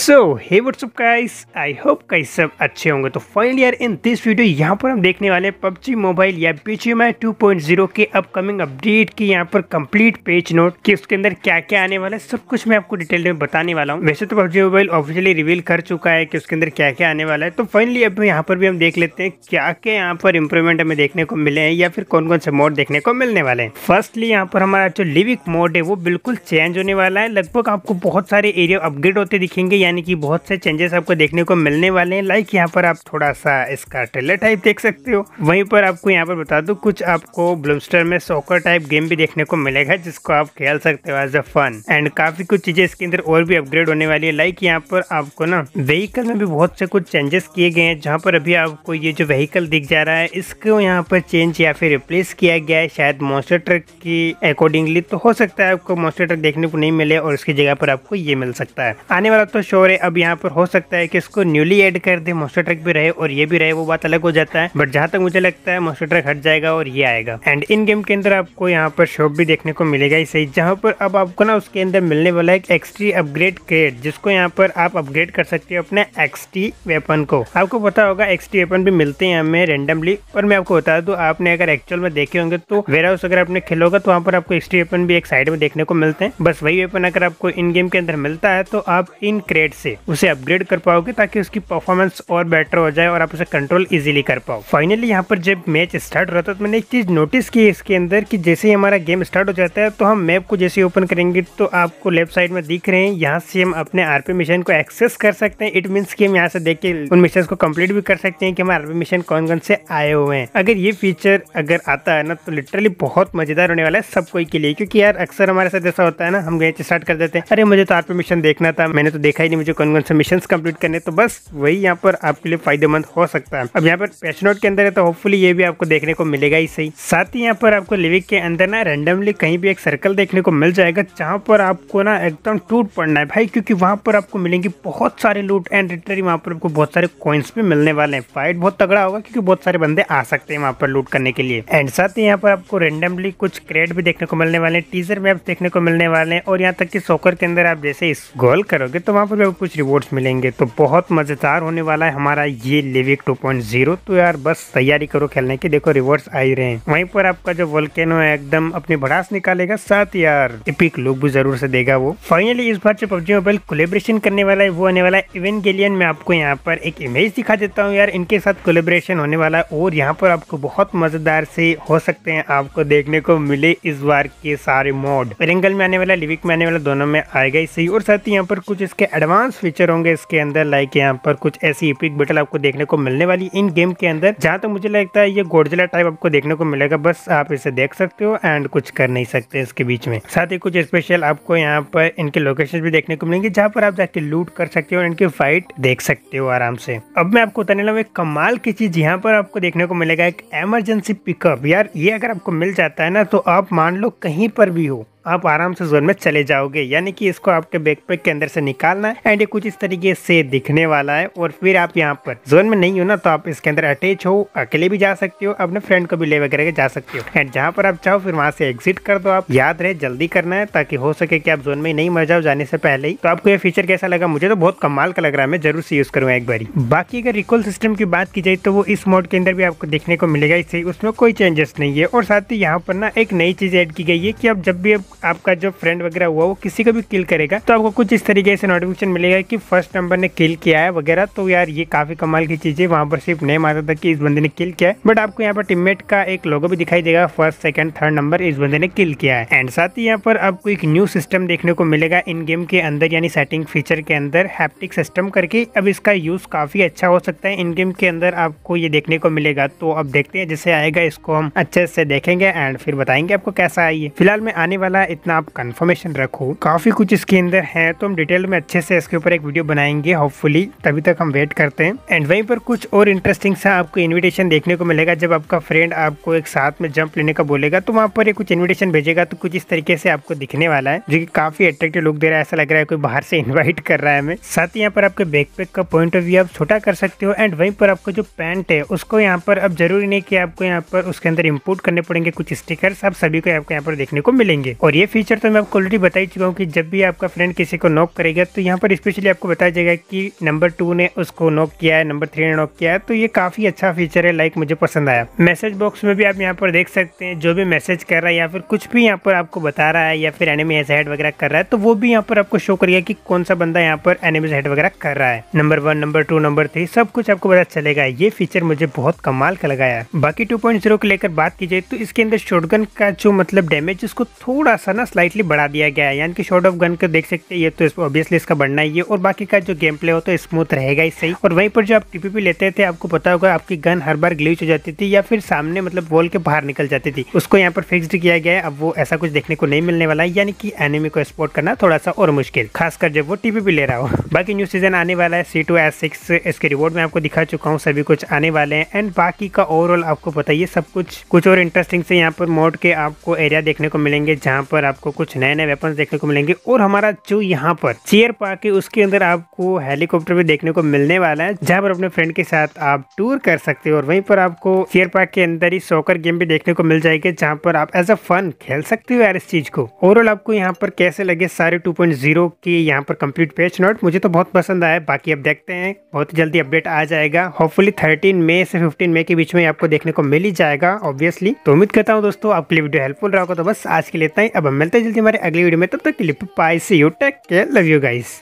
so hey what's up guys I hope कई सब अच्छे होंगे तो फाइनल यार इन दिस वीडियो यहाँ पर हम देखने वाले हैं पबजी मोबाइल या बी टू पॉइंट जीरो के अपकमिंग अपडेट की यहाँ पर कंप्लीट पेज नोट कि उसके अंदर क्या क्या आने वाला है सब कुछ मैं आपको डिटेल में बताने वाला हूँ वैसे तो पबजी मोबाइल ऑफिशियली रिवील कर चुका है कि उसके अंदर क्या क्या आने वाला है तो फाइनली अब यहाँ पर भी हम देख लेते हैं क्या क्या यहाँ पर इम्प्रूवमेंट हमें देखने को मिले हैं या फिर कौन कौन से मोड देखने को मिलने वाले हैं फर्स्टली यहाँ पर हमारा जो लिविक मोड है वो बिल्कुल चेंज होने वाला है लगभग आपको बहुत सारे एरिया अपग्रेड होते दिखेंगे यानी कि बहुत से चेंजेस आपको देखने को मिलने वाले हैं लाइक यहाँ पर आप थोड़ा सा इसका ट्रेलर टाइप देख सकते हो वहीं पर आपको यहाँ पर बता दूँ कुछ आपको ब्लूमस्टर में सॉकर टाइप गेम भी देखने को मिलेगा जिसको आप खेल सकते हो एज अ फन एंड काफी कुछ चीजें इसके अंदर और भी अपग्रेड होने वाली है लाइक यहाँ पर आपको ना व्हीकल में भी बहुत से कुछ चेंजेस किए गए हैं जहाँ पर अभी आपको ये जो व्हीकल दिख जा रहा है इसको यहाँ पर चेंज या फिर रिप्लेस किया गया है शायद मोस्टर ट्रक की अकॉर्डिंगली तो हो सकता है आपको मोस्टर ट्रक देखने को नहीं मिले और उसकी जगह पर आपको ये मिल सकता है आने वाला तो शो स्टोर है अब यहाँ पर हो सकता है कि इसको न्यूली एड कर दे मोस्टर ट्रक भी रहे और ये भी रहे वो बात अलग हो जाता है बट जहाँ तक मुझे लगता है मोस्टर ट्रक हट जाएगा और ये आएगा एंड इन गेम के अंदर आपको यहाँ पर शॉप भी देखने को मिलेगा ही सही जहाँ पर अब आपको ना उसके अंदर मिलने वाला है एक्सटी अपग्रेड क्रेड जिसको यहाँ पर आप अपग्रेड कर सकते हो अपने एक्सटी वेपन को आपको पता होगा एक्सटी वेपन भी मिलते हैं हमें रेंडमली और मैं आपको बता दू आपने अगर एक्चुअल में देखे होंगे तो वेर हाउस अगर आपने खेलोगा तो वहाँ पर आपको एक्सटी वेपन भी एक साइड में देखने को मिलते हैं बस वही वेपन अगर आपको इन गेम के अंदर मिलता है तो आप इन क्रेड अपग्रेड से उसे अपग्रेड कर पाओगे ताकि उसकी परफॉर्मेंस और बेटर हो जाए और आप उसे कंट्रोल इजीली कर पाओ फाइनली यहाँ पर जब मैच स्टार्ट होता रहा था तो मैंने एक चीज नोटिस की इसके अंदर कि जैसे ही हमारा गेम स्टार्ट हो जाता है तो हम मैप को जैसे ओपन करेंगे तो आपको लेफ्ट साइड में दिख रहे हैं यहाँ से हम अपने आरपी मिशन को एक्सेस कर सकते हैं इट मीन की हम यहाँ से देख के उन मिशन को कम्प्लीट भी कर सकते हैं कि हमारे आरपी मिशन कौन कौन से आए हुए हैं अगर ये फीचर अगर आता है ना तो लिटरली बहुत मजेदार होने वाला है सब कोई के लिए क्योंकि यार अक्सर हमारे साथ ऐसा होता है ना हम मैच स्टार्ट कर देते हैं अरे मुझे तो आरपी मिशन देखना था मैंने तो देखा ही नहीं मुझे कौन कौन से मिशन कम्प्लीट करने तो बस वही यहाँ पर आपके लिए फायदेमंद हो सकता है अब यहाँ पर पेशनोट के अंदर है तो होपफुली ये भी आपको देखने को मिलेगा ही सही साथ ही यहाँ पर आपको लिविक के अंदर ना रेंडमली कहीं भी एक सर्कल देखने को मिल जाएगा जहाँ पर आपको ना एकदम टूट पड़ना है भाई क्योंकि वहाँ पर आपको मिलेंगी बहुत सारे लूट एंड रिटरी वहाँ पर आपको बहुत सारे कॉइन्स भी मिलने वाले हैं फाइट बहुत तगड़ा होगा क्योंकि बहुत सारे बंदे आ सकते हैं वहाँ पर लूट करने के लिए एंड साथ ही यहाँ पर आपको रेंडमली कुछ क्रेड भी देखने को मिलने वाले हैं टीजर मैप देखने को मिलने वाले हैं और यहाँ तक कि सोकर के अंदर आप जैसे इस गोल करोगे तो वहाँ पर और कुछ रिवॉर्ड्स मिलेंगे तो बहुत मज़ेदार होने वाला है हमारा ये लिविक 2.0 तो यार बस तैयारी करो खेलने की देखो रिवॉर्ड्स आ ही रहे हैं वहीं पर आपका जो वोल्केनो है एकदम अपनी भड़ास निकालेगा साथ यार इपिक लुक भी जरूर से देगा वो फाइनली इस बार जो पबजी मोबाइल कोलेब्रेशन करने वाला है वो आने वाला है इवेंट गेलियन में आपको यहाँ पर एक इमेज दिखा देता हूँ यार इनके साथ कोलेब्रेशन होने वाला है और यहाँ पर आपको बहुत मजेदार से हो सकते हैं आपको देखने को मिले इस बार के सारे मोड रिंगल में आने वाला लिविक में आने वाला दोनों में आएगा ही सही और साथ ही यहाँ पर कुछ इसके एडवांस एडवांस फीचर होंगे इसके अंदर लाइक यहाँ पर कुछ ऐसी इपिक बटल आपको देखने को मिलने वाली इन गेम के अंदर जहाँ तो मुझे लगता है ये गोडजिला टाइप आपको देखने को मिलेगा बस आप इसे देख सकते हो एंड कुछ कर नहीं सकते इसके बीच में साथ ही कुछ स्पेशल आपको यहाँ पर इनके लोकेशन भी देखने को मिलेंगे जहाँ पर आप जाके लूट कर सकते हो इनकी फाइट देख सकते हो आराम से अब मैं आपको बताने लगा एक कमाल की चीज यहाँ पर आपको देखने को मिलेगा एक एमरजेंसी पिकअप यार ये अगर आपको मिल जाता है ना तो आप मान लो कहीं पर भी हो आप आराम से जोन में चले जाओगे यानी कि इसको आपके बैकपैक के अंदर से निकालना है एंड ये कुछ इस तरीके से दिखने वाला है और फिर आप यहाँ पर जोन में नहीं हो ना तो आप इसके अंदर अटैच हो अकेले भी जा सकते हो अपने फ्रेंड को भी ले वगैरह जा सकते हो एंड जहाँ पर आप चाहो फिर वहाँ से एग्जिट कर दो आप याद रहे जल्दी करना है ताकि हो सके की आप जोन में नहीं मर जाओ जाने से पहले ही तो आपको ये फीचर कैसा लगा मुझे तो बहुत कमाल का लग रहा है मैं जरूर से यूज करूँगा एक बार बाकी अगर रिकॉल सिस्टम की बात की जाए तो वो इस मोड के अंदर भी आपको देखने को मिलेगा इससे उसमें कोई चेंजेस नहीं है और साथ ही यहाँ पर ना एक नई चीज ऐड की गई है की आप जब भी आप आपका जो फ्रेंड वगैरह हुआ वो किसी को भी किल करेगा तो आपको कुछ इस तरीके से नोटिफिकेशन मिलेगा कि फर्स्ट नंबर ने किल किया है वगैरह तो यार ये काफी कमाल की चीज है वहाँ पर सिर्फ नेम आता था कि इस बंदे ने किल किया है बट आपको यहाँ पर टीममेट का एक लोगो भी दिखाई देगा फर्स्ट सेकंड थर्ड नंबर इस बंदे ने किल किया है एंड साथ ही यहाँ पर आपको एक न्यू सिस्टम देखने को मिलेगा इन गेम के अंदर यानी सेटिंग फीचर के अंदर हैप्टिक सिस्टम करके अब इसका यूज काफी अच्छा हो सकता है इन गेम के अंदर आपको ये देखने को मिलेगा तो अब देखते हैं जैसे आएगा इसको हम अच्छे से देखेंगे एंड फिर बताएंगे आपको कैसा आई फिलहाल में आने वाला करना इतना आप कंफर्मेशन रखो काफ़ी कुछ इसके अंदर है तो हम डिटेल में अच्छे से इसके ऊपर एक वीडियो बनाएंगे होपफुली तभी तक हम वेट करते हैं एंड वहीं पर कुछ और इंटरेस्टिंग सा आपको इन्विटेशन देखने को मिलेगा जब आपका फ्रेंड आपको एक साथ में जंप लेने का बोलेगा तो वहाँ पर कुछ इन्विटेशन भेजेगा तो कुछ इस तरीके से आपको दिखने वाला है जो की काफ़ी अट्रेक्टिव लुक दे रहा है ऐसा लग रहा है कोई बाहर से इन्वाइट कर रहा है हमें साथ ही यहाँ पर आपके बैकपैक का पॉइंट ऑफ व्यू आप छोटा कर सकते हो एंड वहीं पर आपको जो पैंट है उसको यहाँ पर अब जरूरी नहीं कि आपको यहाँ पर उसके अंदर इम्पोर्ट करने पड़ेंगे कुछ स्टिकर्स आप सभी को आपको यहाँ पर देखने को मिलेंगे और और ये फीचर तो मैं आपको ऑलरेडी बता ही चुका हूँ कि जब भी आपका फ्रेंड किसी को नॉक करेगा तो यहाँ पर स्पेशली आपको बताया जाएगा कि नंबर टू ने उसको नॉक किया है नंबर थ्री ने नॉक किया है तो ये काफ़ी अच्छा फीचर है लाइक मुझे पसंद आया मैसेज बॉक्स में भी आप यहाँ पर देख सकते हैं जो भी मैसेज कर रहा है या फिर कुछ भी यहाँ पर आपको बता रहा है या फिर एनिमी एज हेड वगैरह कर रहा है तो वो भी यहाँ पर आपको शो करेगा कि कौन सा बंदा यहाँ पर एनिमीज हेड वगैरह कर रहा है number one number two number three सब कुछ आपको पता चलेगा ये फीचर मुझे बहुत कमाल का लगाया बाकी टू को लेकर बात की जाए तो इसके अंदर शोटगन का जो मतलब डैमेज उसको थोड़ा सा ना स्लाइटली बढ़ा दिया गया है यानी कि शॉर्ट ऑफ गन को देख सकते हैं ये तो ऑब्वियसली इसका बढ़ना ही है और बाकी का जो गेम प्ले हो तो स्मूथ रहेगा ही सही और वहीं पर जो आप टीपीपी लेते थे आपको पता होगा आपकी गन हर बार ग्लीच हो जाती थी या फिर सामने मतलब वॉल के बाहर निकल जाती थी उसको यहाँ पर फिक्स किया गया है अब वो ऐसा कुछ देखने को नहीं मिलने वाला है यानी कि एनिमी को स्पोर्ट करना थोड़ा सा और मुश्किल खासकर जब वो टीपीपी ले रहा हो बाकी न्यू सीजन आने वाला है सी टू एस सिक्स इसके रिवॉर्ड में आपको दिखा चुका हूँ सभी कुछ आने वाले हैं एंड बाकी का ओवरऑल आपको पता ही सब कुछ कुछ और इंटरेस्टिंग से यहाँ पर मोड के आपको एरिया देखने को मिलेंगे जहाँ पर आपको कुछ नए नए वेपन देखने को मिलेंगे और हमारा जो यहाँ पर चेयर पार्क है उसके अंदर आपको हेलीकॉप्टर भी देखने को मिलने वाला है जहाँ पर अपने फ्रेंड के साथ आप टूर कर सकते हो और वहीं पर आपको चेयर पार्क के अंदर ही सॉकर गेम भी देखने को मिल जाएगी जहाँ पर आप एज अ फन खेल सकते हो यार इस चीज को ओवरऑल आपको यहाँ पर कैसे लगे सारे टू के यहाँ पर कम्प्लीट पेज नोट मुझे तो बहुत पसंद आया बाकी अब देखते हैं बहुत जल्दी अपडेट आ जाएगा होपफुली थर्टीन मे से फिफ्टीन मे के बीच में आपको देखने को मिल ही जाएगा ऑब्वियसली तो उम्मीद करता हूँ दोस्तों आपके लिए वीडियो हेल्पफुल रहा होगा तो बस आज के लिए इतना ही अब हम मिलते हैं जल्दी हमारे अगली वीडियो में तब तक के लिए bye see you take care love you guys